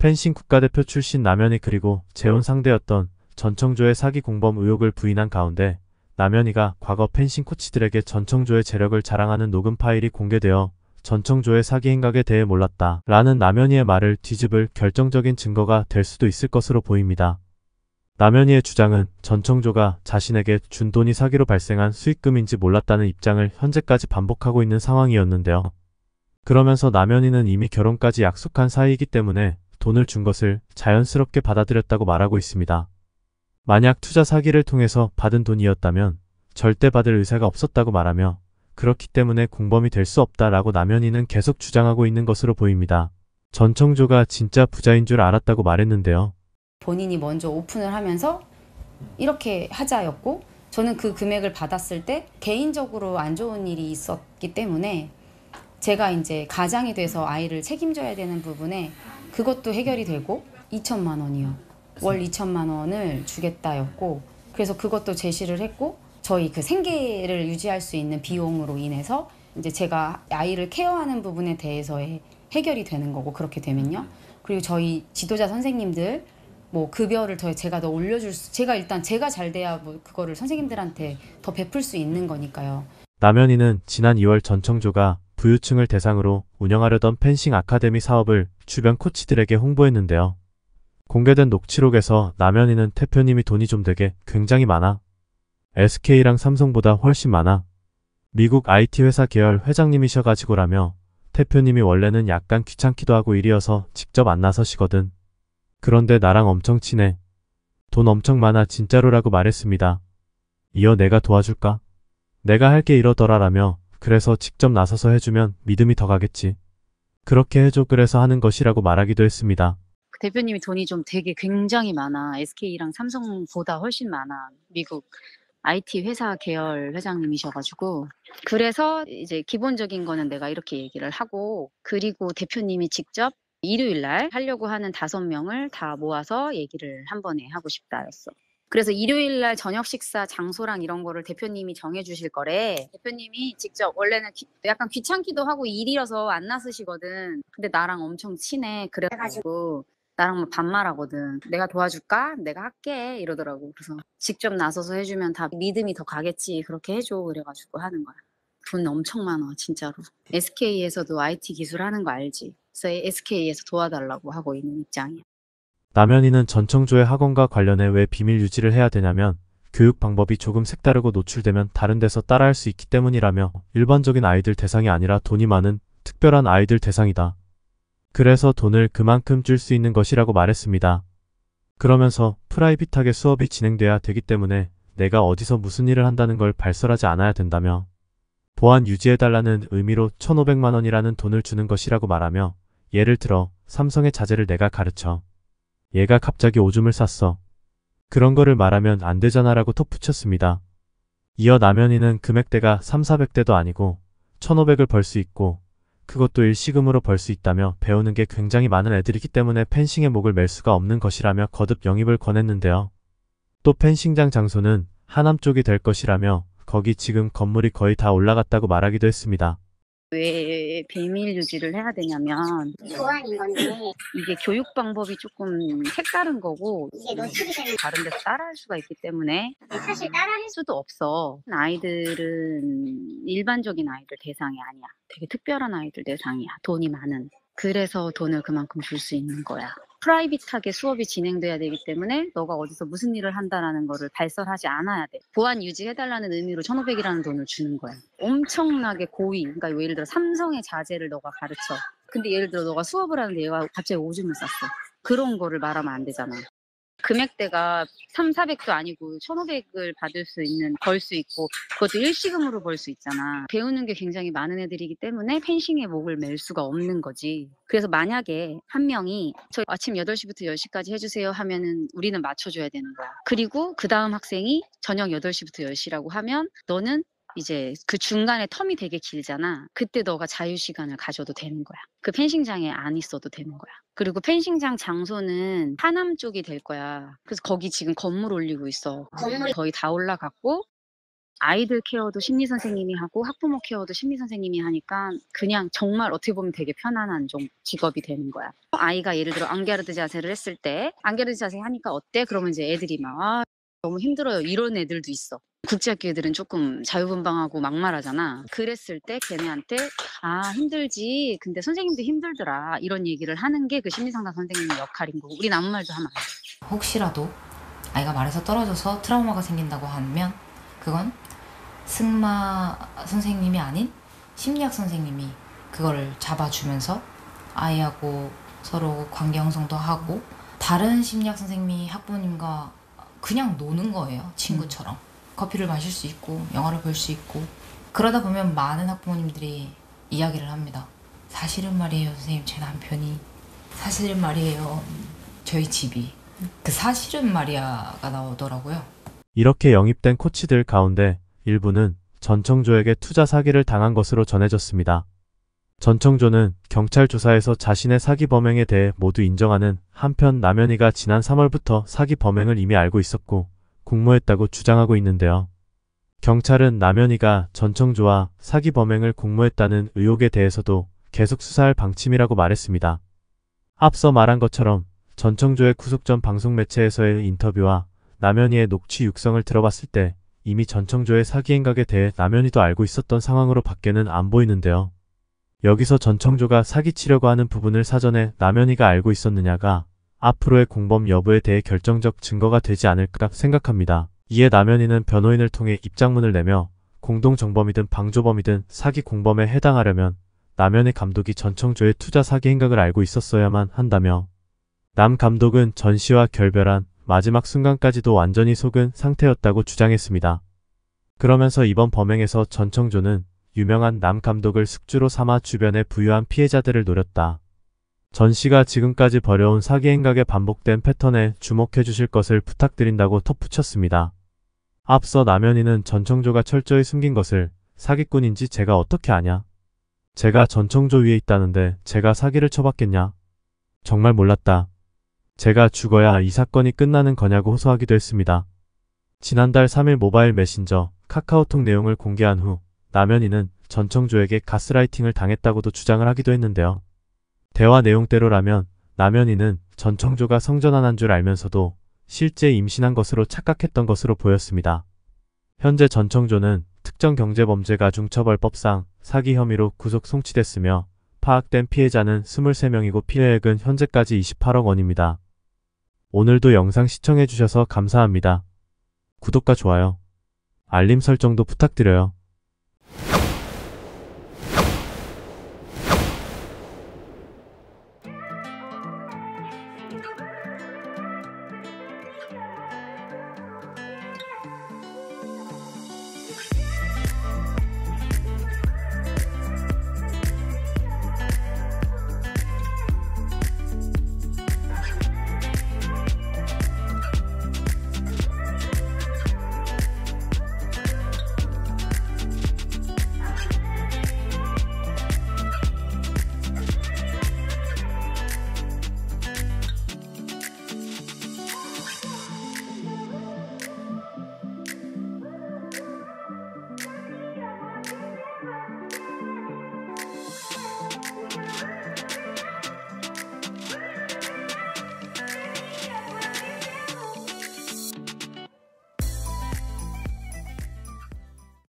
펜싱 국가대표 출신 남현희 그리고 재혼 상대였던 전청조의 사기 공범 의혹을 부인한 가운데 남현희가 과거 펜싱 코치들에게 전청조의 재력을 자랑하는 녹음 파일이 공개되어 전청조의 사기 행각에 대해 몰랐다 라는 남현희의 말을 뒤집을 결정적인 증거가 될 수도 있을 것으로 보입니다. 남현희의 주장은 전청조가 자신에게 준 돈이 사기로 발생한 수익금인지 몰랐다는 입장을 현재까지 반복하고 있는 상황이었는데요. 그러면서 남현희는 이미 결혼까지 약속한 사이이기 때문에 돈을 준 것을 자연스럽게 받아들였다고 말하고 있습니다. 만약 투자 사기를 통해서 받은 돈이었다면 절대 받을 의사가 없었다고 말하며 그렇기 때문에 공범이 될 수 없다라고 남현이는 계속 주장하고 있는 것으로 보입니다. 전청조가 진짜 부자인 줄 알았다고 말했는데요. 본인이 먼저 오픈을 하면서 이렇게 하자였고 저는 그 금액을 받았을 때 개인적으로 안 좋은 일이 있었기 때문에 제가 이제 가장이 돼서 아이를 책임져야 되는 부분에 그것도 해결이 되고 2천만 원이요. 월 2천만 원을 주겠다였고 그래서 그것도 제시를 했고 저희 그 생계를 유지할 수 있는 비용으로 인해서 이제 제가 아이를 케어하는 부분에 대해서의 해결이 되는 거고 그렇게 되면요. 그리고 저희 지도자 선생님들 뭐 급여를 더 제가 더 올려줄 수 제가 일단 제가 잘 돼야 뭐 그거를 선생님들한테 더 베풀 수 있는 거니까요. 남연이는 지난 2월 전청조가 부유층을 대상으로 운영하려던 펜싱 아카데미 사업을 주변 코치들에게 홍보했는데요. 공개된 녹취록에서 남현이는 태표님이 돈이 좀 되게 굉장히 많아. SK랑 삼성보다 훨씬 많아. 미국 IT 회사 계열 회장님이셔가지고라며 태표님이 원래는 약간 귀찮기도 하고 일이어서 직접 안 나서시거든. 그런데 나랑 엄청 친해. 돈 엄청 많아 진짜로라고 말했습니다. 이어 내가 도와줄까? 내가 할게 이러더라라며 그래서 직접 나서서 해주면 믿음이 더 가겠지. 그렇게 해줘 그래서 하는 것이라고 말하기도 했습니다. 대표님이 돈이 좀 되게 굉장히 많아. SK랑 삼성보다 훨씬 많아. 미국 IT 회사 계열 회장님이셔가지고. 그래서 이제 기본적인 거는 내가 이렇게 얘기를 하고, 그리고 대표님이 직접 일요일 날 하려고 하는 다섯 명을 다 모아서 얘기를 한 번에 하고 싶다였어. 그래서 일요일 날 저녁 식사 장소랑 이런 거를 대표님이 정해 주실 거래. 대표님이 직접 원래는 귀- 약간 귀찮기도 하고 일이라서 안 나서시거든. 근데 나랑 엄청 친해. 그래 가지고 나랑 막 뭐 반말하거든. 내가 도와줄까? 내가 할게. 이러더라고. 그래서 직접 나서서 해주면 다 믿음이 더 가겠지. 그렇게 해줘. 그래가지고 하는 거야. 돈 엄청 많아, 진짜로. SK에서도 IT 기술 하는 거 알지? 그래서 SK에서 도와달라고 하고 있는 입장이야. 남현이는 전청조의 학원과 관련해 왜 비밀 유지를 해야 되냐면 교육 방법이 조금 색다르고 노출되면 다른 데서 따라할 수 있기 때문이라며 일반적인 아이들 대상이 아니라 돈이 많은 특별한 아이들 대상이다. 그래서 돈을 그만큼 줄 수 있는 것이라고 말했습니다. 그러면서 프라이빗하게 수업이 진행돼야 되기 때문에 내가 어디서 무슨 일을 한다는 걸 발설하지 않아야 된다며 보안 유지해달라는 의미로 1,500만원이라는 돈을 주는 것이라고 말하며 예를 들어 삼성의 자재를 내가 가르쳐 얘가 갑자기 오줌을 쌌어. 그런 거를 말하면 안 되잖아라고 톡붙였습니다 이어 남현이는 금액대가 3,400대도 아니고 1,500을 벌 수 있고 그것도 일시금으로 벌 수 있다며 배우는 게 굉장히 많은 애들이기 때문에 펜싱의 목을 맬 수가 없는 것이라며 거듭 영입을 권했는데요. 또 펜싱장 장소는 하남 쪽이 될 것이라며 거기 지금 건물이 거의 다 올라갔다고 말하기도 했습니다. 왜 비밀 유지를 해야 되냐면 건데 이게 교육 방법이 조금 색다른 거고 이게 노출이 되는 다른 데서 따라할 수가 있기 때문에 네, 사실 따라할 수도 없어 아이들은 일반적인 아이들 대상이 아니야 되게 특별한 아이들 대상이야 돈이 많은 그래서 돈을 그만큼 줄 수 있는 거야 프라이빗하게 수업이 진행돼야 되기 때문에 너가 어디서 무슨 일을 한다라는 거를 발설하지 않아야 돼. 보안 유지해달라는 의미로 1,500이라는 돈을 주는 거야. 엄청나게 고위, 그러니까 예를 들어 삼성의 자재를 너가 가르쳐. 근데 예를 들어 너가 수업을 하는데 얘가 갑자기 오줌을 쌌어. 그런 거를 말하면 안 되잖아. 금액대가 3, 400도 아니고 1,500을 받을 수 있는 벌 수 있고 그것도 일시금으로 벌 수 있잖아. 배우는 게 굉장히 많은 애들이기 때문에 펜싱에 목을 맬 수가 없는 거지. 그래서 만약에 한 명이 저 아침 8시부터 10시까지 해주세요 하면은 우리는 맞춰줘야 되는 거야. 그리고 그 다음 학생이 저녁 8시부터 10시라고 하면 너는 이제 그 중간에 텀이 되게 길잖아. 그때 너가 자유 시간을 가져도 되는 거야. 그 펜싱장에 안 있어도 되는 거야. 그리고 펜싱장 장소는 하남 쪽이 될 거야. 그래서 거기 지금 건물 올리고 있어. 건물 거의 다 올라갔고 아이들 케어도 심리 선생님이 하고 학부모 케어도 심리 선생님이 하니까 그냥 정말 어떻게 보면 되게 편안한 좀 직업이 되는 거야. 아이가 예를 들어 안게르드 자세를 했을 때 안게르드 자세 하니까 어때? 그러면 이제 애들이 막 아, 너무 힘들어요. 이런 애들도 있어. 국제학교애들은 조금 자유분방하고 막말하잖아. 그랬을 때 걔네한테 아 힘들지. 근데 선생님도 힘들더라. 이런 얘기를 하는 게 그 심리상담 선생님의 역할인 거고 우리 아무 말도 하면 안 돼. 혹시라도 아이가 말에서 떨어져서 트라우마가 생긴다고 하면 그건 승마 선생님이 아닌 심리학 선생님이 그거를 잡아주면서 아이하고 서로 관계 형성도 하고 다른 심리학 선생님이 학부모님과 그냥 노는 거예요 친구처럼 음. 커피를 마실 수 있고 영화를 볼 수 있고 그러다 보면 많은 학부모님들이 이야기를 합니다. 사실은 말이에요, 선생님. 제 남편이 사실은 말이에요. 저희 집이 그 사실은 말이야가 나오더라고요. 이렇게 영입된 코치들 가운데 일부는 전청조에게 투자 사기를 당한 것으로 전해졌습니다. 전청조는 경찰 조사에서 자신의 사기 범행에 대해 모두 인정하는 한편 남현이가 지난 3월부터 사기 범행을 이미 알고 있었고 공모했다고 주장하고 있는데요. 경찰은 남현이가 전청조와 사기 범행을 공모했다는 의혹에 대해서도 계속 수사할 방침이라고 말했습니다. 앞서 말한 것처럼 전청조의 구속 전 방송 매체에서의 인터뷰와 남현이의 녹취 육성을 들어봤을 때 이미 전청조의 사기 행각에 대해 남현이도 알고 있었던 상황으로 밖에는 안 보이는데요. 여기서 전청조가 사기치려고 하는 부분을 사전에 남현이가 알고 있었느냐가 앞으로의 공범 여부에 대해 결정적 증거가 되지 않을까 생각합니다. 이에 남현이는 변호인을 통해 입장문을 내며 공동정범이든 방조범이든 사기 공범에 해당하려면 남현의 감독이 전청조의 투자 사기 행각을 알고 있었어야만 한다며 남 감독은 전 씨와 결별한 마지막 순간까지도 완전히 속은 상태였다고 주장했습니다. 그러면서 이번 범행에서 전청조는 유명한 남 감독을 숙주로 삼아 주변에 부유한 피해자들을 노렸다. 전 씨가 지금까지 벌여온 사기 행각의 반복된 패턴에 주목해 주실 것을 부탁드린다고 덧붙였습니다. 앞서 남현이는 전청조가 철저히 숨긴 것을 사기꾼인지 제가 어떻게 아냐? 제가 전청조 위에 있다는데 제가 사기를 쳐봤겠냐? 정말 몰랐다. 제가 죽어야 이 사건이 끝나는 거냐고 호소하기도 했습니다. 지난달 3일 모바일 메신저 카카오톡 내용을 공개한 후 남현이는 전청조에게 가스라이팅을 당했다고도 주장을 하기도 했는데요. 대화 내용대로라면 남연이는 전청조가 성전환한 줄 알면서도 실제 임신한 것으로 착각했던 것으로 보였습니다. 현재 전청조는 특정 경제범죄가 중처벌법상 사기 혐의로 구속 송치됐으며 파악된 피해자는 23명이고 피해액은 현재까지 28억 원입니다. 오늘도 영상 시청해주셔서 감사합니다. 구독과 좋아요, 알림 설정도 부탁드려요.